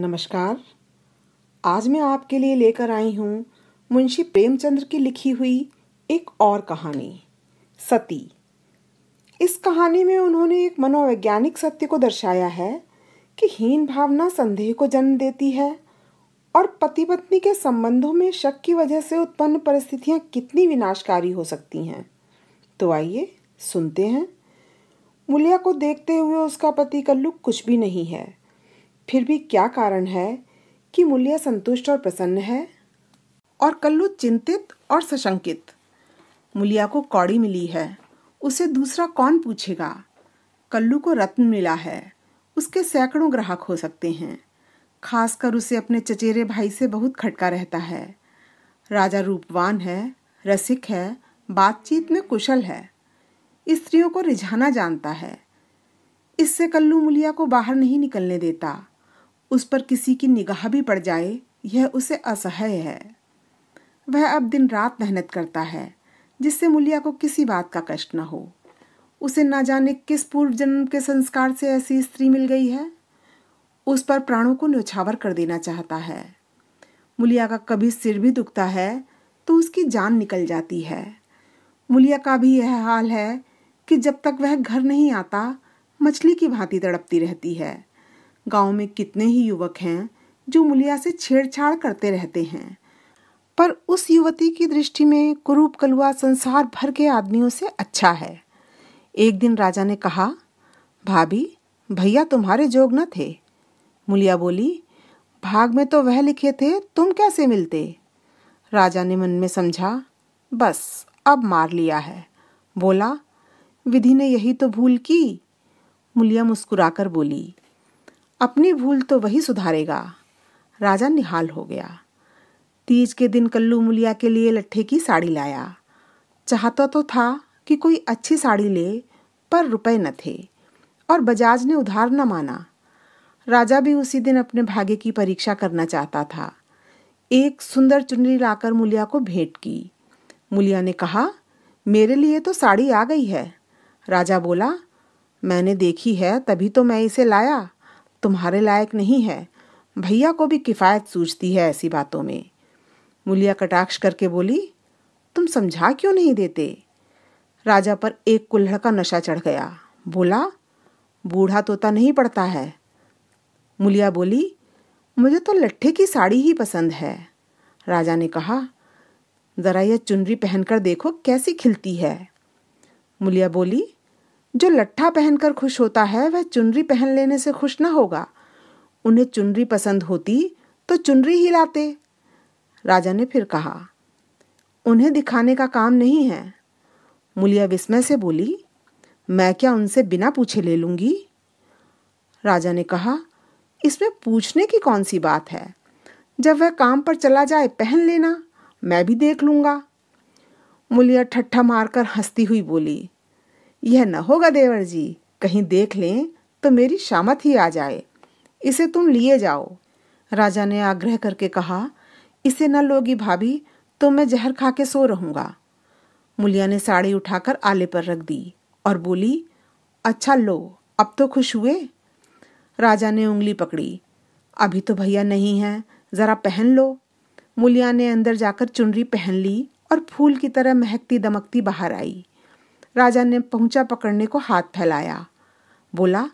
नमस्कार आज मैं आपके लिए लेकर आई हूँ मुंशी प्रेमचंद्र की लिखी हुई एक और कहानी सती इस कहानी में उन्होंने एक मनोवैज्ञानिक सत्य को दर्शाया है कि हीन भावना संदेह को जन्म देती है और पति पत्नी के संबंधों में शक की वजह से उत्पन्न परिस्थितियाँ कितनी विनाशकारी हो सकती हैं तो आइए सुनते हैं मुलिया को देखते हुए उसका पति कल्लू कुछ भी नहीं है फिर भी क्या कारण है कि मुलिया संतुष्ट और प्रसन्न है और कल्लू चिंतित और सशंकित मुलिया को कौड़ी मिली है उसे दूसरा कौन पूछेगा कल्लू को रत्न मिला है उसके सैकड़ों ग्राहक हो सकते हैं खासकर उसे अपने चचेरे भाई से बहुत खटका रहता है राजा रूपवान है रसिक है बातचीत में कुशल है स्त्रियों को रिझाना जानता है इससे कल्लू मुलिया को बाहर नहीं निकलने देता उस पर किसी की निगाह भी पड़ जाए यह उसे असह्य है वह अब दिन रात मेहनत करता है जिससे मुलिया को किसी बात का कष्ट न हो उसे ना जाने किस पूर्व जन्म के संस्कार से ऐसी स्त्री मिल गई है उस पर प्राणों को न्यौछावर कर देना चाहता है मुलिया का कभी सिर भी दुखता है तो उसकी जान निकल जाती है मुलिया का भी यह हाल है कि जब तक वह घर नहीं आता मछली की भांति तड़पती रहती है गांव में कितने ही युवक हैं जो मुलिया से छेड़छाड़ करते रहते हैं पर उस युवती की दृष्टि में कुरूप कलुआ संसार भर के आदमियों से अच्छा है एक दिन राजा ने कहा भाभी भैया तुम्हारे जोग न थे मुलिया बोली भाग में तो वह लिखे थे तुम कैसे मिलते राजा ने मन में समझा बस अब मार लिया है बोला विधि ने यही तो भूल की मुलिया मुस्कुराकर बोली अपनी भूल तो वही सुधारेगा राजा निहाल हो गया तीज के दिन कल्लू मुलिया के लिए लट्ठे की साड़ी लाया चाहता तो था कि कोई अच्छी साड़ी ले पर रुपए न थे और बजाज ने उधार न माना राजा भी उसी दिन अपने भाग्य की परीक्षा करना चाहता था एक सुंदर चुनरी लाकर मुलिया को भेंट की मुलिया ने कहा मेरे लिए तो साड़ी आ गई है राजा बोला मैंने देखी है तभी तो मैं इसे लाया तुम्हारे लायक नहीं है भैया को भी किफ़ायत सूझती है ऐसी बातों में मुलिया कटाक्ष करके बोली तुम समझा क्यों नहीं देते राजा पर एक कुल्हड़ का नशा चढ़ गया बोला बूढ़ा तोता नहीं पड़ता है मुलिया बोली मुझे तो लट्ठे की साड़ी ही पसंद है राजा ने कहा ज़रा यह चुनरी पहनकर देखो कैसी खिलती है मुलिया बोली जो लट्ठा पहनकर खुश होता है वह चुनरी पहन लेने से खुश ना होगा उन्हें चुनरी पसंद होती तो चुनरी ही लाते राजा ने फिर कहा उन्हें दिखाने का काम नहीं है मुलिया विस्मय से बोली मैं क्या उनसे बिना पूछे ले लूंगी राजा ने कहा इसमें पूछने की कौन सी बात है जब वह काम पर चला जाए पहन लेना मैं भी देख लूंगा मुलिया ठट्ठा मारकर हंसती हुई बोली यह न होगा देवर जी कहीं देख लें तो मेरी शामत ही आ जाए इसे तुम लिए जाओ राजा ने आग्रह करके कहा इसे न लोगी भाभी तो मैं जहर खा के सो रहूंगा मुलिया ने साड़ी उठाकर आले पर रख दी और बोली अच्छा लो अब तो खुश हुए राजा ने उंगली पकड़ी अभी तो भैया नहीं हैं ज़रा पहन लो मुलिया ने अंदर जाकर चुनरी पहन ली और फूल की तरह महकती दमकती बाहर आई राजा ने पहुंचा पकड़ने को हाथ फैलाया बोला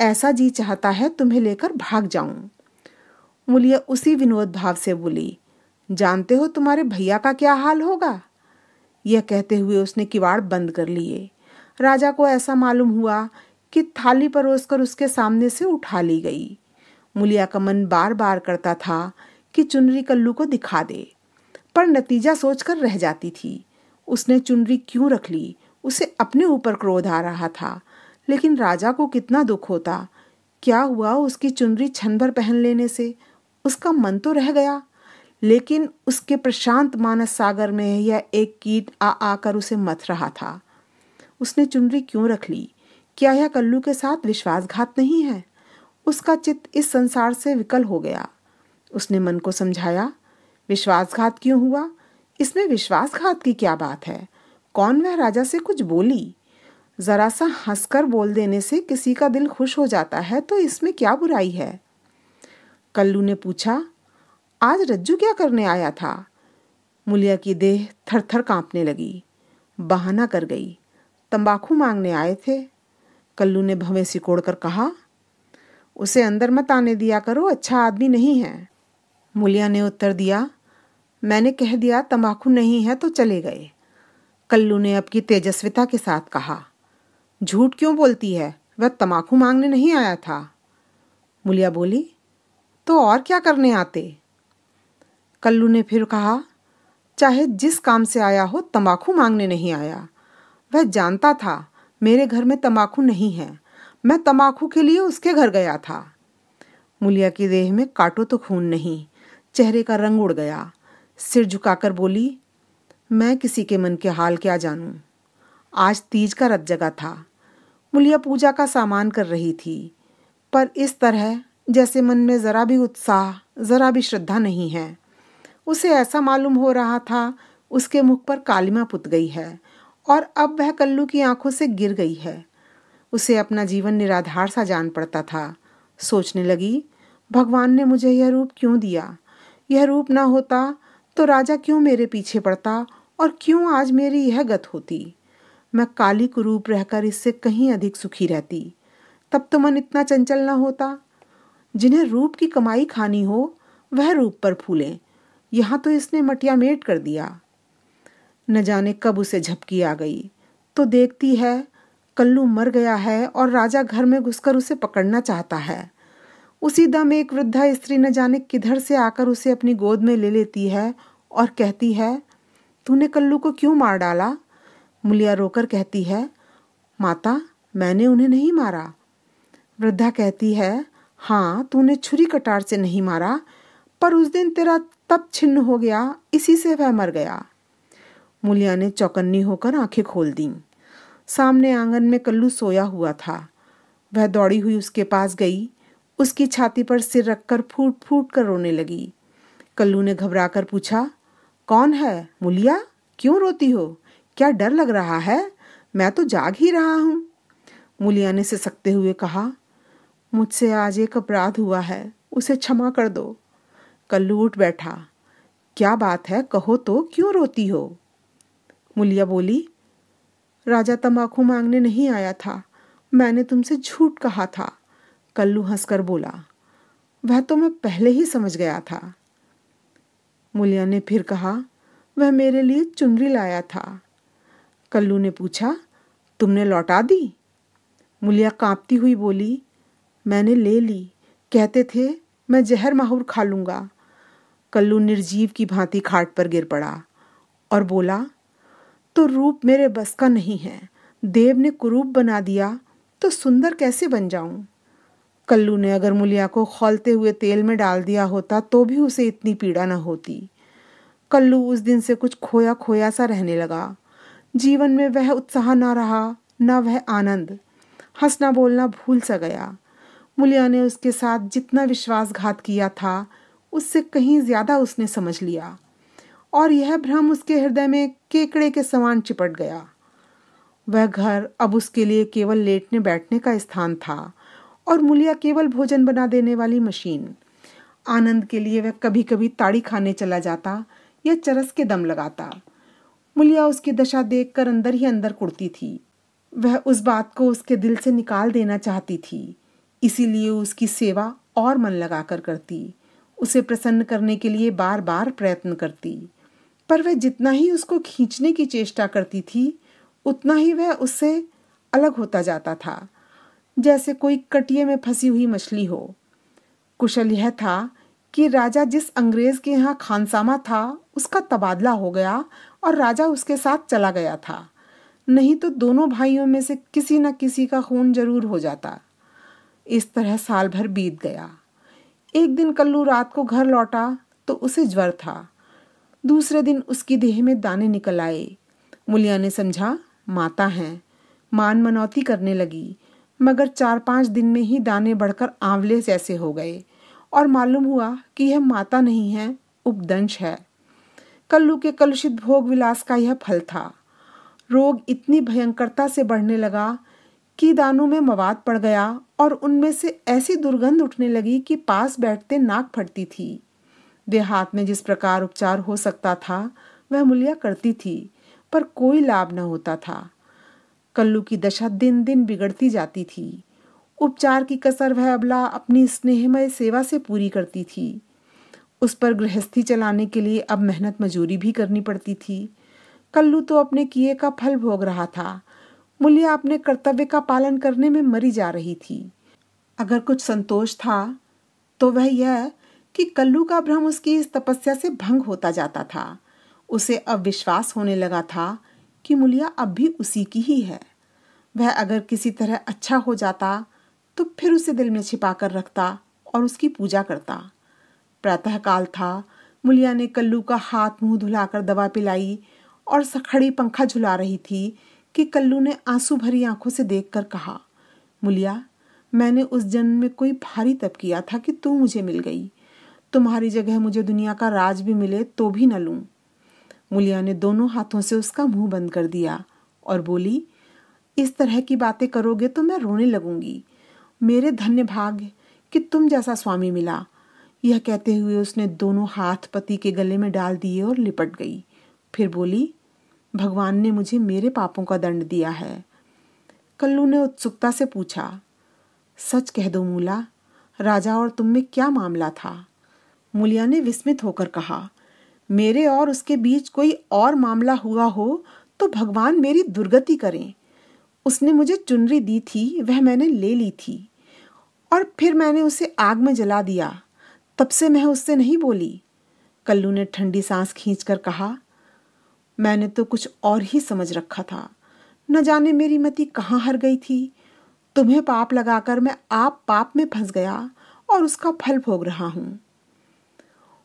ऐसा जी चाहता है तुम्हें लेकर भाग जाऊं मुलिया उसी विनोद भाव से बोली जानते हो तुम्हारे भैया का क्या हाल होगा यह कहते हुए उसने किवाड़ बंद कर लिए राजा को ऐसा मालूम हुआ कि थाली परोसकर उसके सामने से उठा ली गई मुलिया का मन बार बार करता था कि चुनरी कल्लू को दिखा दे पर नतीजा सोचकर रह जाती थी उसने चुनरी क्यों रख ली उसे अपने ऊपर क्रोध आ रहा था लेकिन राजा को कितना दुख होता क्या हुआ उसकी चुनरी छन भर पहन लेने से उसका मन तो रह गया लेकिन उसके प्रशांत मानस सागर में यह एक कीट आ आकर उसे मथ रहा था उसने चुनरी क्यों रख ली क्या यह कल्लू के साथ विश्वासघात नहीं है उसका चित्त इस संसार से विकल हो गया उसने मन को समझाया विश्वासघात क्यों हुआ इसमें विश्वासघात की क्या बात है कौन वह राजा से कुछ बोली जरा सा हंसकर बोल देने से किसी का दिल खुश हो जाता है तो इसमें क्या बुराई है कल्लू ने पूछा आज रज्जू क्या करने आया था मुलिया की देह थर थर कांपने लगी बहाना कर गई तंबाकू मांगने आए थे कल्लू ने भवें सिकोड़ कर कहा उसे अंदर मत आने दिया करो अच्छा आदमी नहीं है मुलिया ने उत्तर दिया मैंने कह दिया तंबाकू नहीं है तो चले गए कल्लू ने अब की तेजस्विता के साथ कहा झूठ क्यों बोलती है वह तमाकू मांगने नहीं आया था मुलिया बोली तो और क्या करने आते कल्लू ने फिर कहा चाहे जिस काम से आया हो तंबाकू मांगने नहीं आया वह जानता था मेरे घर में तंबाकू नहीं है मैं तंबाकू के लिए उसके घर गया था मुलिया की देह में काटो तो खून नहीं चेहरे का रंग उड़ गया सिर झुकाकर बोली मैं किसी के मन के हाल क्या जानूं? आज तीज का रत जगा था मुलिया पूजा का सामान कर रही थी पर इस तरह जैसे मन में ज़रा भी उत्साह ज़रा भी श्रद्धा नहीं है उसे ऐसा मालूम हो रहा था उसके मुख पर कालिमा पुत गई है और अब वह कल्लू की आंखों से गिर गई है उसे अपना जीवन निराधार सा जान पड़ता था सोचने लगी भगवान ने मुझे यह रूप क्यों दिया यह रूप ना होता तो राजा क्यों मेरे पीछे पड़ता और क्यों आज मेरी यह गत होती मैं काली कुरूप रहकर इससे कहीं अधिक सुखी रहती तब तो मन इतना चंचल न होता जिन्हें रूप की कमाई खानी हो वह रूप पर फूले यहाँ तो इसने मटिया मेट कर दिया न जाने कब उसे झपकी आ गई तो देखती है कल्लू मर गया है और राजा घर में घुसकर उसे पकड़ना चाहता है उसी दम एक वृद्धा स्त्री न जाने किधर से आकर उसे अपनी गोद में ले लेती है और कहती है तूने कल्लू को क्यों मार डाला मुलिया रोकर कहती है माता मैंने उन्हें नहीं मारा वृद्धा कहती है हाँ तूने छुरी कटार से नहीं मारा पर उस दिन तेरा तब छिन्न हो गया इसी से वह मर गया मुलिया ने चौकन्नी होकर आंखें खोल दीं सामने आंगन में कल्लू सोया हुआ था वह दौड़ी हुई उसके पास गई उसकी छाती पर सिर रखकर फूट फूट कर रोने लगी कल्लू ने घबरा कर पूछा कौन है मुलिया क्यों रोती हो क्या डर लग रहा है मैं तो जाग ही रहा हूँ मुलिया ने सिसकते हुए कहा मुझसे आज एक अपराध हुआ है उसे क्षमा कर दो कल्लू उठ बैठा क्या बात है कहो तो क्यों रोती हो मुलिया बोली राजा तम्बाकू मांगने नहीं आया था मैंने तुमसे झूठ कहा था कल्लू हंसकर बोला वह तो मैं पहले ही समझ गया था मुलिया ने फिर कहा वह मेरे लिए चुनरी लाया था कल्लू ने पूछा तुमने लौटा दी मुलिया कांपती हुई बोली मैंने ले ली कहते थे मैं जहर माहूर खा लूँगा कल्लू निर्जीव की भांति खाट पर गिर पड़ा और बोला तो रूप मेरे बस का नहीं है देव ने कुरूप बना दिया तो सुंदर कैसे बन जाऊं कल्लू ने अगर मुलिया को खोलते हुए तेल में डाल दिया होता तो भी उसे इतनी पीड़ा न होती कल्लू उस दिन से कुछ खोया खोया सा रहने लगा जीवन में वह उत्साह न रहा न वह आनंद हंसना बोलना भूल सा गया मुलिया ने उसके साथ जितना विश्वासघात किया था उससे कहीं ज्यादा उसने समझ लिया और यह भ्रम उसके हृदय में केकड़े के समान चिपट गया वह घर अब उसके लिए केवल लेटने बैठने का स्थान था और मुलिया केवल भोजन बना देने वाली मशीन आनंद के लिए वह कभी कभी ताड़ी खाने चला जाता या चरस के दम लगाता मुलिया उसकी दशा देखकर अंदर ही अंदर कुड़ती थी वह उस बात को उसके दिल से निकाल देना चाहती थी इसीलिए उसकी सेवा और मन लगाकर करती उसे प्रसन्न करने के लिए बार बार प्रयत्न करती पर वह जितना ही उसको खींचने की चेष्टा करती थी उतना ही वह उससे अलग होता जाता था जैसे कोई कटिए में फंसी हुई मछली हो कुशल यह था कि राजा जिस अंग्रेज के यहाँ खानसामा था उसका तबादला हो गया और राजा उसके साथ चला गया था नहीं तो दोनों भाइयों में से किसी न किसी का खून जरूर हो जाता इस तरह साल भर बीत गया एक दिन कल्लू रात को घर लौटा तो उसे ज्वर था दूसरे दिन उसकी देह में दाने निकल आए मुलिया ने समझा माता हैं मान मनौती करने लगी मगर चार पाँच दिन में ही दाने बढ़कर आंवले जैसे हो गए और मालूम हुआ कि यह माता नहीं है उपदंश है कल्लू के कलुषित भोग विलास का यह फल था रोग इतनी भयंकरता से बढ़ने लगा कि दानों में मवाद पड़ गया और उनमें से ऐसी दुर्गंध उठने लगी कि पास बैठते नाक फटती थी देहात में जिस प्रकार उपचार हो सकता था वह मुलिया करती थी पर कोई लाभ न होता था कल्लू की दशा दिन दिन बिगड़ती जाती थी उपचार की कसर वह अबला अपनी स्नेहमय सेवा से पूरी करती थी उस पर गृहस्थी चलाने के लिए अब मेहनत मजूरी भी करनी पड़ती थी कल्लू तो अपने किए का फल भोग रहा था मुलिया अपने कर्तव्य का पालन करने में मरी जा रही थी अगर कुछ संतोष था तो वह यह कि कल्लू का भ्रम उसकी इस तपस्या से भंग होता जाता था उसे अब विश्वास होने लगा था कि मुलिया अब भी उसी की ही है वह अगर किसी तरह अच्छा हो जाता तो फिर उसे दिल में छिपा कर रखता और उसकी पूजा करता प्रातःकाल था मुलिया ने कल्लू का हाथ मुंह धुलाकर दवा पिलाई और सखड़ी पंखा झुला रही थी कि कल्लू ने आंसू भरी आंखों से देखकर कहा मुलिया मैंने उस जन्म में कोई भारी तप किया था कि तू मुझे मिल गई तुम्हारी जगह मुझे दुनिया का राज भी मिले तो भी न लूँ मुलिया ने दोनों हाथों से उसका मुंह बंद कर दिया और बोली इस तरह की बातें करोगे तो मैं रोने लगूंगी मेरे धन्य भाग कि तुम जैसा स्वामी मिला यह कहते हुए उसने दोनों हाथ पति के गले में डाल दिए और लिपट गई फिर बोली भगवान ने मुझे मेरे पापों का दंड दिया है कल्लू ने उत्सुकता से पूछा सच कह दो मूला राजा और तुम में क्या मामला था मुलिया ने विस्मित होकर कहा मेरे और उसके बीच कोई और मामला हुआ हो तो भगवान मेरी दुर्गति करें उसने मुझे चुनरी दी थी वह मैंने ले ली थी और फिर मैंने उसे आग में जला दिया तब से मैं उससे नहीं बोली कल्लू ने ठंडी सांस खींचकर कहा मैंने तो कुछ और ही समझ रखा था न जाने मेरी मति कहाँ हर गई थी तुम्हें पाप लगाकर मैं आप पाप में फंस गया और उसका फल भोग रहा हूँ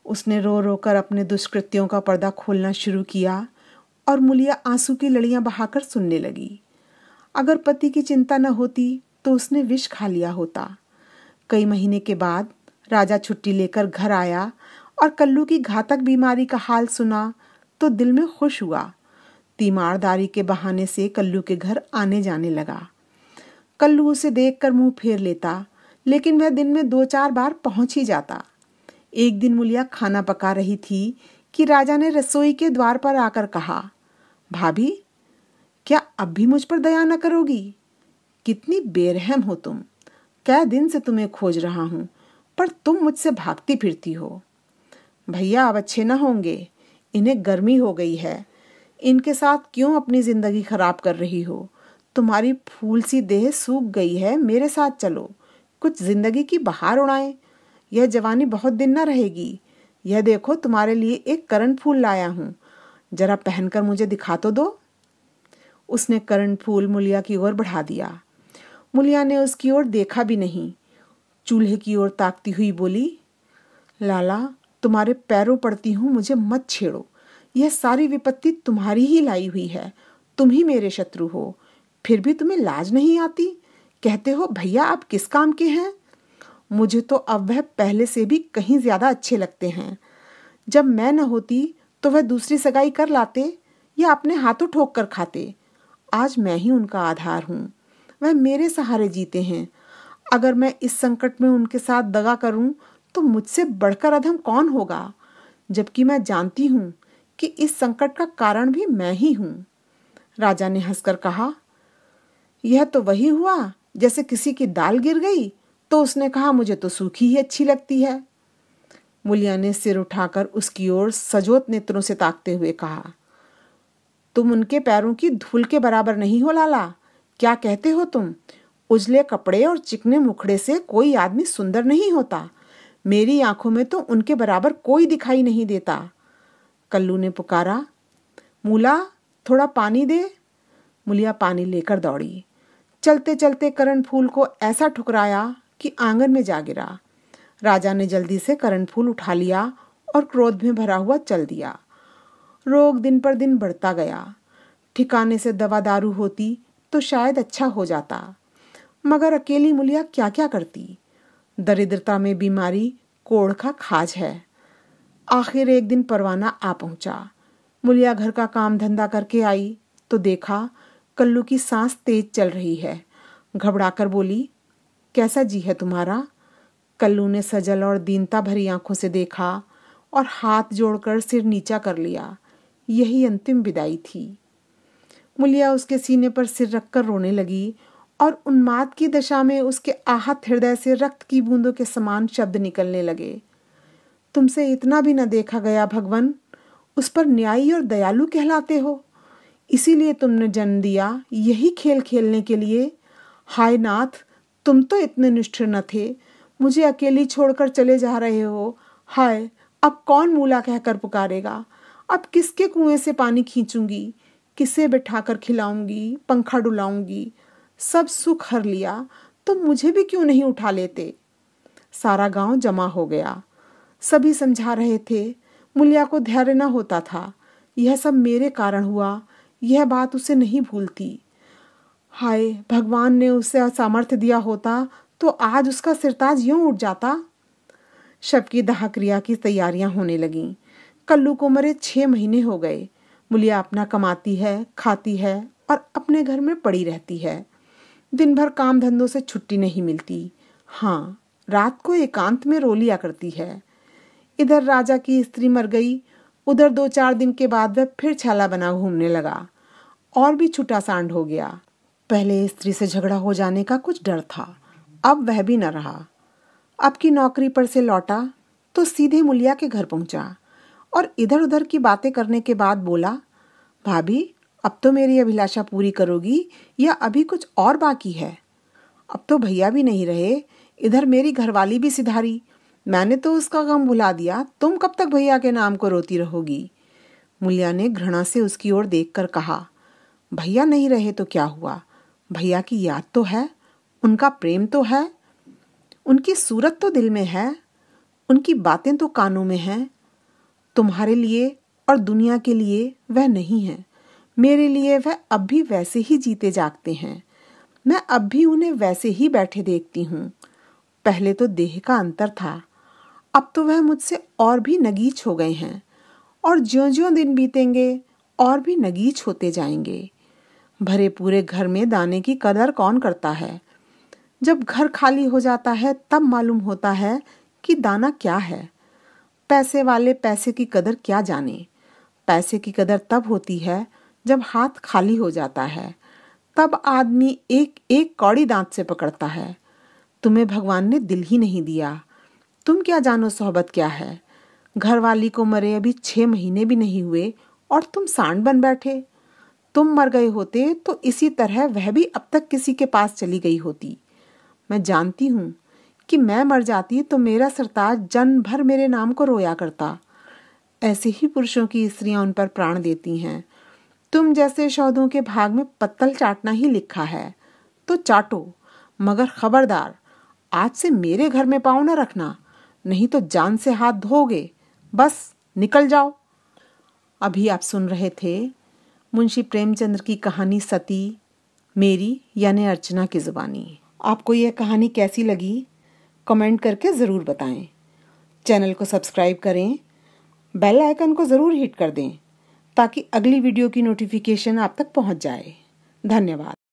उसने रो रो कर अपने दुष्कृत्यों का पर्दा खोलना शुरू किया और मुलिया आंसू की लड़ियां बहाकर सुनने लगी अगर पति की चिंता न होती तो उसने विष खा लिया होता कई महीने के बाद राजा छुट्टी लेकर घर आया और कल्लू की घातक बीमारी का हाल सुना तो दिल में खुश हुआ तीमारदारी के बहाने से कल्लू के घर आने जाने लगा कल्लू उसे देखकर मुंह फेर लेता लेकिन वह दिन में दो चार बार पहुंच ही जाता एक दिन मुलिया खाना पका रही थी कि राजा ने रसोई के द्वार पर आकर कहा भाभी क्या अब भी मुझ पर दया न करोगी कितनी बेरहम हो तुम कै दिन से तुम्हें खोज रहा हूँ पर तुम मुझसे भागती फिरती हो भैया अब अच्छे ना होंगे इन्हें गर्मी हो गई है इनके साथ क्यों अपनी जिंदगी खराब कर रही हो तुम्हारी फूल सी देह सूख गई है मेरे साथ चलो कुछ जिंदगी की बहार उड़ाएं यह जवानी बहुत दिन न रहेगी यह देखो तुम्हारे लिए एक करण फूल लाया हूँ जरा पहनकर मुझे दिखा तो दो उसने करण फूल मुलिया की ओर बढ़ा दिया मुलिया ने उसकी ओर देखा भी नहीं चूल्हे की ओर ताकती हुई बोली लाला तुम्हारे पैरों पड़ती हूँ मुझे मत छेड़ो यह सारी विपत्ति तुम्हारी ही लाई हुई है तुम ही मेरे शत्रु हो फिर भी तुम्हें लाज नहीं आती कहते हो भैया आप किस काम के हैं मुझे तो अब वह पहले से भी कहीं ज़्यादा अच्छे लगते हैं जब मैं न होती तो वह दूसरी सगाई कर लाते या अपने हाथों ठोक कर खाते आज मैं ही उनका आधार हूँ वह मेरे सहारे जीते हैं अगर मैं इस संकट में उनके साथ दगा करूं तो मुझसे बढ़कर अधम कौन होगा जबकि मैं जानती हूं कि इस संकट का कारण भी मैं ही हूं राजा ने हंसकर कहा यह तो वही हुआ जैसे किसी की दाल गिर गई तो उसने कहा मुझे तो सूखी ही अच्छी लगती है मुलिया ने सिर उठाकर उसकी ओर सजोत नेत्रों से ताकते हुए कहा तुम उनके पैरों की धूल के बराबर नहीं हो लाला क्या कहते हो तुम उजले कपड़े और चिकने मुखड़े से कोई आदमी सुंदर नहीं होता मेरी आंखों में तो उनके बराबर कोई दिखाई नहीं देता कल्लू ने पुकारा मूला थोड़ा पानी दे मुलिया पानी लेकर दौड़ी चलते चलते करण फूल को ऐसा ठुकराया कि आंगन में जा गिरा राजा ने जल्दी से करण फूल उठा लिया और क्रोध में भरा हुआ चल दिया रोग दिन पर दिन बढ़ता गया ठिकाने से दवा दारू होती तो शायद अच्छा हो जाता मगर अकेली मुलिया क्या क्या करती दरिद्रता में बीमारी कोड़ का खाज है आखिर एक दिन परवाना आ पहुंचा मुलिया घर का काम धंधा करके आई तो देखा कल्लू की सांस तेज चल रही है घबराकर बोली कैसा जी है तुम्हारा कल्लू ने सजल और दीनता भरी आंखों से देखा और हाथ जोड़कर सिर नीचा कर लिया यही अंतिम विदाई थी मुलिया उसके सीने पर सिर रखकर रोने लगी और उन्माद की दशा में उसके आहत हृदय से रक्त की बूंदों के समान शब्द निकलने लगे तुमसे इतना भी न देखा गया भगवान उस पर न्यायी और दयालु कहलाते हो इसीलिए तुमने जन्म दिया यही खेल खेलने के लिए हाय नाथ तुम तो इतने निष्ठुर न थे मुझे अकेली छोड़कर चले जा रहे हो हाय अब कौन मूला कहकर पुकारेगा अब किसके कुएं से पानी खींचूंगी किसे बिठाकर खिलाऊंगी पंखा डुलाऊंगी सब सुख हर लिया तो मुझे भी क्यों नहीं उठा लेते सारा गांव जमा हो गया सभी समझा रहे थे मुलिया को धैर्य न होता था यह सब मेरे कारण हुआ यह बात उसे नहीं भूलती हाय भगवान ने उसे सामर्थ्य दिया होता तो आज उसका सिरताज यूं उठ जाता शब की दाह क्रिया की तैयारियां होने लगीं कल्लू को मरे छः महीने हो गए मुलिया अपना कमाती है खाती है और अपने घर में पड़ी रहती है दिन भर काम धंधों से छुट्टी नहीं मिलती हाँ रात को एकांत में रो लिया करती है इधर राजा की स्त्री मर गई उधर दो चार दिन के बाद वह फिर छाला बना घूमने लगा और भी छुटा सांड हो गया पहले स्त्री से झगड़ा हो जाने का कुछ डर था अब वह भी न रहा अब की नौकरी पर से लौटा तो सीधे मुलिया के घर पहुंचा और इधर उधर की बातें करने के बाद बोला भाभी अब तो मेरी अभिलाषा पूरी करोगी या अभी कुछ और बाकी है अब तो भैया भी नहीं रहे इधर मेरी घरवाली भी सिधारी मैंने तो उसका गम भुला दिया तुम कब तक भैया के नाम को रोती रहोगी मुलिया ने घृणा से उसकी ओर देख कर कहा भैया नहीं रहे तो क्या हुआ भैया की याद तो है उनका प्रेम तो है उनकी सूरत तो दिल में है उनकी बातें तो कानों में हैं तुम्हारे लिए और दुनिया के लिए वह नहीं है मेरे लिए वह अब भी वैसे ही जीते जागते हैं मैं अब भी उन्हें वैसे ही बैठे देखती हूँ पहले तो देह का अंतर था अब तो वह मुझसे और भी नगीच हो गए हैं और ज्यो ज्यो दिन बीतेंगे और भी नगीच होते जाएंगे भरे पूरे घर में दाने की कदर कौन करता है जब घर खाली हो जाता है तब मालूम होता है कि दाना क्या है पैसे वाले पैसे की कदर क्या जाने पैसे की कदर तब होती है जब हाथ खाली हो जाता है तब आदमी एक एक कौड़ी दांत से पकड़ता है तुम्हें भगवान ने दिल ही नहीं दिया तुम क्या जानो सोहबत क्या है घरवाली को मरे अभी छह महीने भी नहीं हुए और तुम सांड बन बैठे तुम मर गए होते तो इसी तरह वह भी अब तक किसी के पास चली गई होती मैं जानती हूँ कि मैं मर जाती तो मेरा सरताज जन भर मेरे नाम को रोया करता ऐसे ही पुरुषों की स्त्रियां उन पर प्राण देती हैं तुम जैसे शौदों के भाग में पत्तल चाटना ही लिखा है तो चाटो मगर खबरदार आज से मेरे घर में पाओ न रखना नहीं तो जान से हाथ धोगे बस निकल जाओ अभी आप सुन रहे थे मुंशी प्रेमचंद्र की कहानी सती मेरी यानी अर्चना की ज़ुबानी आपको यह कहानी कैसी लगी कमेंट करके ज़रूर बताएं चैनल को सब्सक्राइब करें बेल आइकन को ज़रूर हिट कर दें ताकि अगली वीडियो की नोटिफिकेशन आप तक पहुंच जाए धन्यवाद